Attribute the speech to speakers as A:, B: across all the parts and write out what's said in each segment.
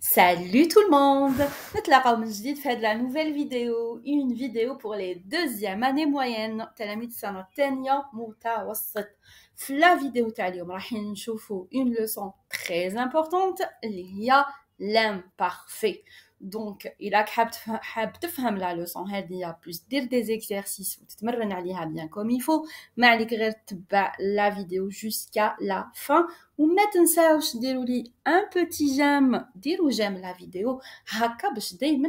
A: Salut tout le monde! C'est Lara dit fait de la nouvelle vidéo, une vidéo pour les deuxième année moyennes. ça la vidéo une leçon très importante y a l'imparfait. Donc, il a qu'à te la leçon. Il y a plus, dire des exercices, vous vous entraîner bien comme il faut. Mais à bah, la vidéo jusqu'à la fin ou mettez un ça aussi un petit j'aime, dire où j'aime la vidéo. Ça peut aider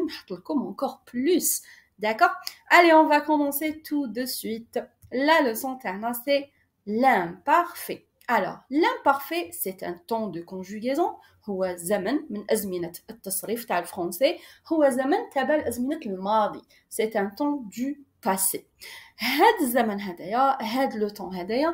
A: encore plus, d'accord Allez, on va commencer tout de suite la leçon. c'est l'imparfait. Alors, l'imparfait, c'est un temps de conjugaison. هو زمن من أزمنة التصريف تاع الفرنسي هو زمن تابع لأزمنة الماضي. سي ان temps دو باسي هاد الزمن هدايا هاد لو طون هدايا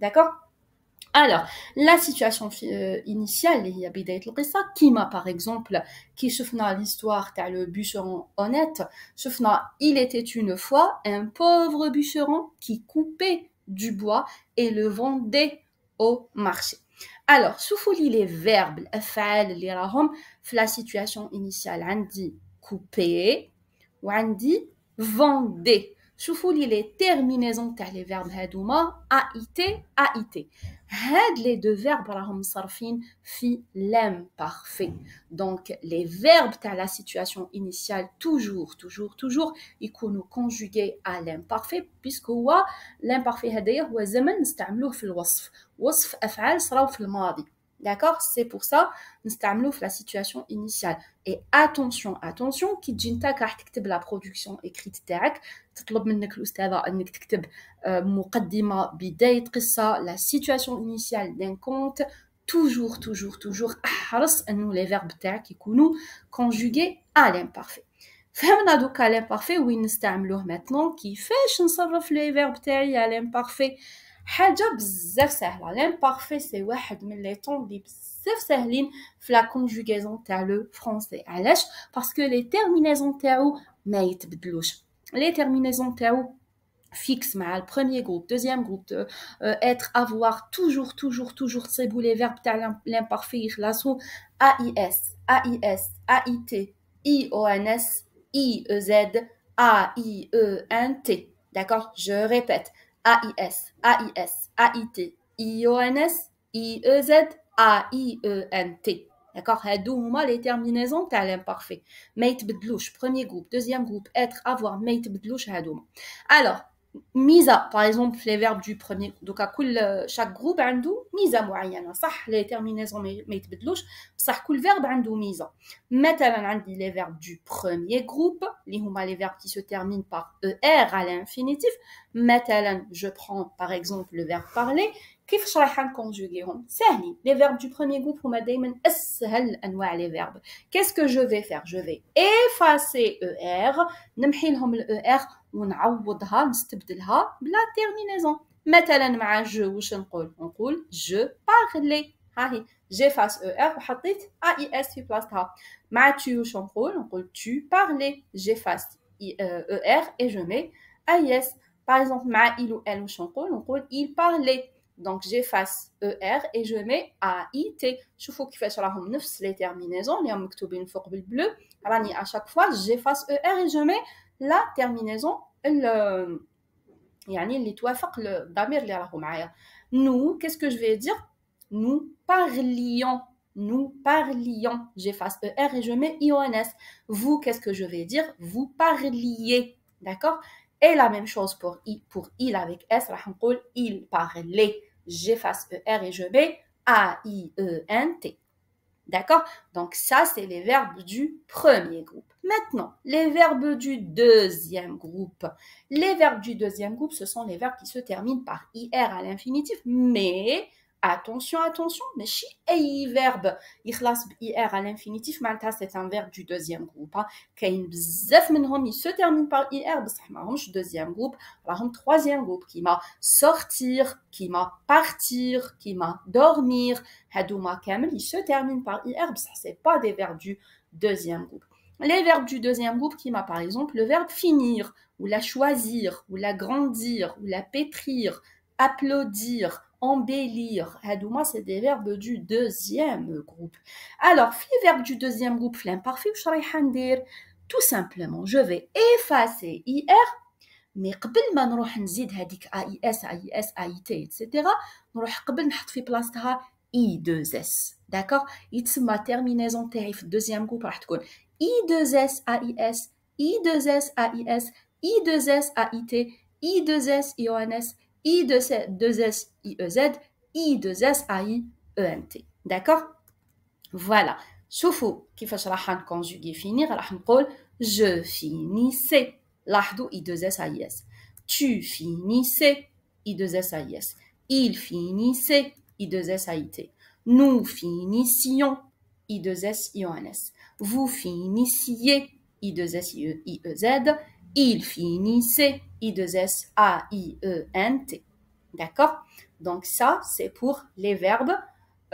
A: D'accord alors, la situation euh, initiale, il y a qui m'a par exemple, qui à l'histoire, t'as le bûcheron honnête, à, il était une fois un pauvre bûcheron qui coupait du bois et le vendait au marché. Alors, soufouli les verbes, les la situation initiale, dit « couper, ou dit « vendait. Choufouli les terminaisons les verbes Hedouma a été les deux verbes hum sarfin fi l'imparfait. Donc les verbes t'as la situation initiale toujours toujours toujours ils coun nous conjuguer à l'imparfait puisque wa l'imparfait zeman stamlu fil wasf D'accord C'est pour ça, nous la situation initiale. Et attention, attention, qui jinta tikteb la production écrite تاعك, تطلب منك l'oustada انك تكتب مقدمة la situation initiale d'un conte, toujours toujours toujours nous les verbes qui nous conjugués à l'imparfait. donc à l'imparfait nous نستعملوه maintenant fait نصرف les verbes تاعي à l'imparfait حاجه بزاف سهله l'imparfait c'est واحد من لي طون لي بزاف ساهلين في لا كونجوغيزون تاع لو فرونسي علاش باسكو لي تيرمينيزون تاعو ما يتبدلوش لي تيرمينيزون تاعو fixe مع le premier groupe deuxième groupe euh, euh, être avoir toujours toujours toujours c'est ces les verbes تاع l'imparfait يخلصوا AIS AIS AIT IONS IEZ AIENT d'accord je répète a-I-S, A-I-S, A-I-T, s n AIS, A AIT, IONS, N T D'accord Hadou huma les terminaisons t'as l'imparfait. Mate bdlouche, premier groupe, deuxième groupe, être, avoir, mate bdlouche, à Alors, mise par exemple les verbes du premier donc à euh, chaque groupe andou mise à moyenne ça les terminaisons mais mais un ça ont une verbe andou mise les verbes du premier groupe les les verbes qui se terminent par er à l'infinitif mettez je prends par exemple le verbe parler kif shaykhan conjuguera hum, c'est les verbes du premier groupe on a les verbes qu'est-ce que je vais faire je vais effacer er le er on نستبدلها بلا تيرمينيزون مثلا مع جو واش نقول نقول جو باغلي ها هي er » فاس او ار وحطيت اي اس في بلاصتها مع تي واش نقول نقول On بارلي جي ار il ou elle واش نقول il parlait Donc j'efface ER et je mets AIT. Je trouve qu'il fait les terminaisons, une bleue. À chaque fois, j'efface ER et je mets la terminaison, يعني اللي توافق الضمير اللي راهو معايا Nous qu'est-ce que je vais dire? nous parlions. J'efface ER et je mets IONS. Vous, qu'est-ce que je vais dire Vous parliez. D'accord Et la même chose pour I. Pour il avec S, il parlait. J'efface ER et je mets A-I-E-N-T. D'accord Donc ça, c'est les verbes du premier groupe. Maintenant, les verbes du deuxième groupe. Les verbes du deuxième groupe, ce sont les verbes qui se terminent par IR à l'infinitif, mais attention, attention, mais si أي verbe par « ir » à l'infinitif malta c'est un verbe du deuxième groupe. كاين hein. se termine par IR Ça m'arrange deuxième groupe, راهم troisième groupe qui m'a sortir, qui m'a partir, qui m'a dormir. ma كامل il se termine par IR Ça, c'est pas des verbes du deuxième groupe. Les verbes du deuxième groupe qui m'a par exemple le verbe finir ou la choisir ou la grandir ou la pétrir, applaudir, embellir. c'est des verbes du deuxième groupe. Alors, les verbes du deuxième groupe, l'imparfait, tout simplement, je vais effacer IR, mais قبل ما نروح نزيد هذيك AIS, AIS, AIT, etc., نروح قبل نحط في بلاصتها I2S. D'accord C'est ma terminaison تاعي deuxième groupe راح تكون I2S, AIS, I2S, AIS, I2S, AIT, I2S, IONS, I2S-I-E-Z, I2S-A-I-E-N-T. D'accord Voilà. شوفوا كيفاش راح نكونجوغي فيني راح je finissais لاحظوا i 2 اس i s tu finissais »« I2S » 2 S i « il finissait » 2 »« i T »« nous finissions » 2 »« اي s vous finissiez » 2 اس اي il finissait I2S A I E N T. D'accord Donc ça, c'est pour les verbes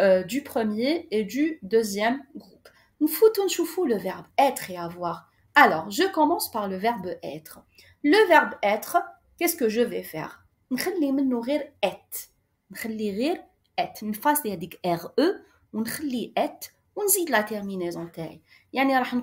A: euh, du premier et du deuxième groupe. Nfoutunchoufou, le verbe être et avoir. Alors, je commence par le verbe être. Le verbe être, qu'est-ce que je vais faire نخلي منه غير être. نخلي غير être. نفاصلي هذيك RE ونخلي être ونزيد la terminaison تاعي. يعني راح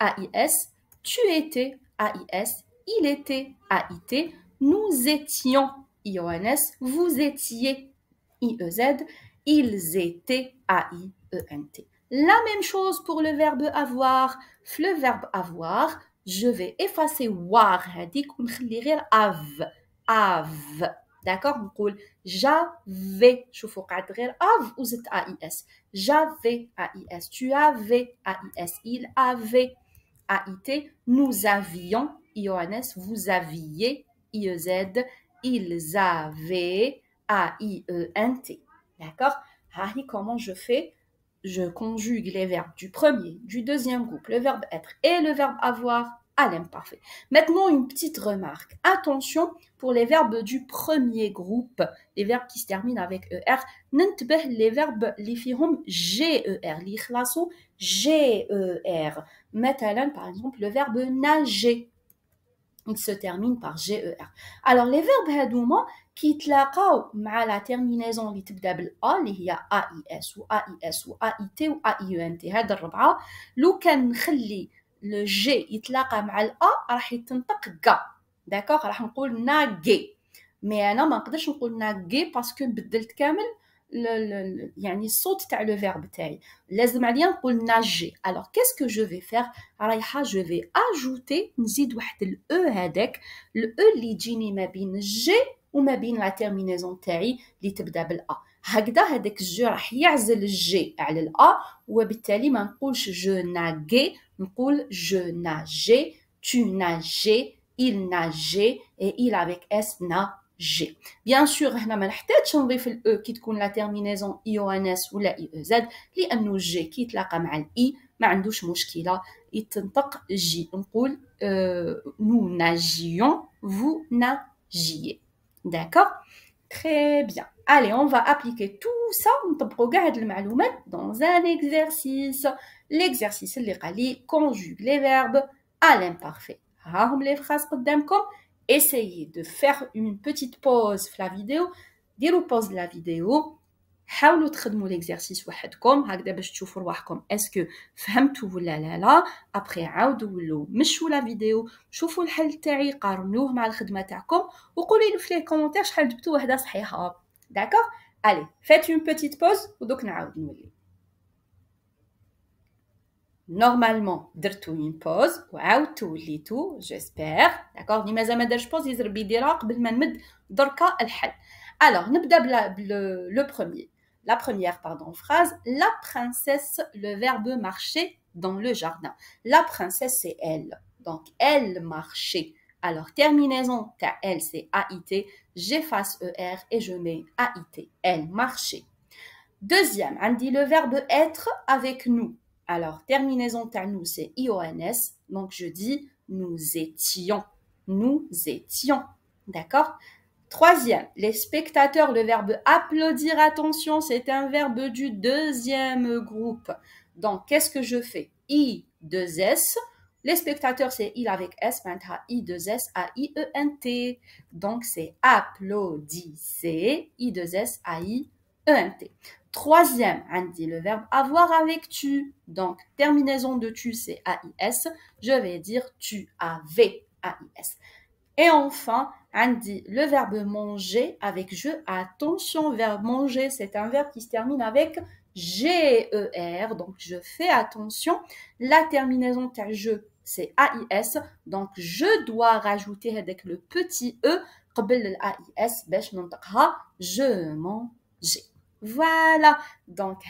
A: A, I, S. Tu étais AIS, il était AIT, nous étions I-O-N-S, vous étiez I-E-Z, ils étaient AIENT. La même chose pour le verbe avoir. Le verbe avoir, je vais effacer war, av, av. D'accord On dit j'avais. Je vous av ou i s J'avais A-I-S, Tu avais A-I-S, Il avait AIT, nous avions, IONS, vous aviez, IEZ, ils avaient, a i e D'accord ah, comment je fais Je conjugue les verbes du premier, du deuxième groupe, le verbe être et le verbe avoir à ah, l'imparfait. Maintenant, une petite remarque. Attention pour les verbes du premier groupe, les verbes qui se terminent avec ER. les verbes les firmes GER, l'ihlaso GER. Metalan, par exemple, le verbe nager. Il se termine par GER. Alors, les verbes hadouma qui tlaqaw ma la terminaison li tibda bel a li hiya AIS ou AIS ou AIT ou AIENT. هاد الربعه lou kan لو جي يتلاقى مع الا راح يتنطق كا داكوغ راح نقول ناغي مي انا ما نقدرش نقول ناغي باسكو بدلت كامل يعني الصوت تاع لو فيرب تاعي لازم عليا نقول ناجي الوغ كيس كو جو في فير رايحه جو في اجوتي نزيد واحد الاو هذاك الاو اللي يجيني ما بين الجي وما بين لا تيرمينيزون تاعي اللي تبدا بالا هكذا هذاك الجو راح يعزل الجي على الا وبالتالي ما نقولش جو ناغي dit « je nageais, tu nageais, il nageait et il avec s nageait ». Bien sûr, on va mettre le E qui est la terminaison IONS ou la e z » parce que le G qui est la camal I, pas de problème, il le G. On dit « nous nagions, vous nagiez. D'accord Très bien. Allez, on va appliquer tout ça, on va mettre dans un exercice l'exercice اللي قال conjugue les verbes à l'imparfait هاهم les phrases قدامكم essayez de faire une petite pause في la vidéo ديروا pause de la vidéo حاولوا تخدموا l'exercice وحدكم هكذا باش تشوفوا رواحكم اسكو فهمتوا ولا لا لا ابري عاودوا ولو مشوا لا فيديو شوفوا الحل تاعي قارنوه مع الخدمه تاعكم وقولوا لي في لي كومونتير شحال جبتوا وحده صحيحه داكوغ الي فات اون بوتيت بوز ودوك نعاود نولي Normalement, درتو une pause وعاودتو وليتو جيسبيغ داكوغ je مازال ما دارش بوز يزرب يديرها قبل ما نمد دركا الحل الوغ la première pardon, phrase, la princesse, le verbe marcher dans le jardin. La princesse, c'est elle. Donc, elle marchait. Alors, terminaison, ta elle, c'est AIT. J'efface ER et je mets AIT. Elle marchait. Deuxième, on dit le verbe être avec nous. Alors, terminaison tanou, c'est IONS. Donc, je dis nous étions. Nous étions. D'accord Troisième, les spectateurs, le verbe applaudir, attention, c'est un verbe du deuxième groupe. Donc, qu'est-ce que je fais I, 2 S. Les spectateurs, c'est il avec S, I, 2 S, A, I, E, N, T. Donc, c'est applaudissez, I, 2 S, A, I, E, N, T. Troisième, dit le verbe avoir avec tu. Donc, terminaison de tu, c'est AIS. Je vais dire tu avais AIS. Et enfin, Andy, le verbe manger avec je. Attention, verbe manger, c'est un verbe qui se termine avec GER. Donc, je fais attention. La terminaison de je, c'est AIS. Donc, je dois rajouter avec le petit E, قبل je mange. Voilà. Donc,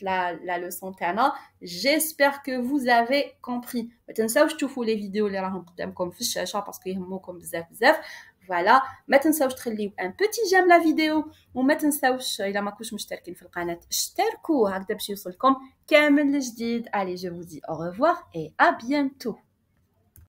A: la, la leçon Tana. J'espère que vous avez compris. Maintenant, ça, je touffou les vidéos, les rangs, comme fichacha, parce qu'il y a un mot comme zef, zef. Voilà. Maintenant, ça, je te lis un petit j'aime la vidéo. Ou maintenant, ça, il y a ma couche, je te le canet. Je te le coup, hakdab, je suis sur le com. Allez, je vous dis au revoir et à bientôt.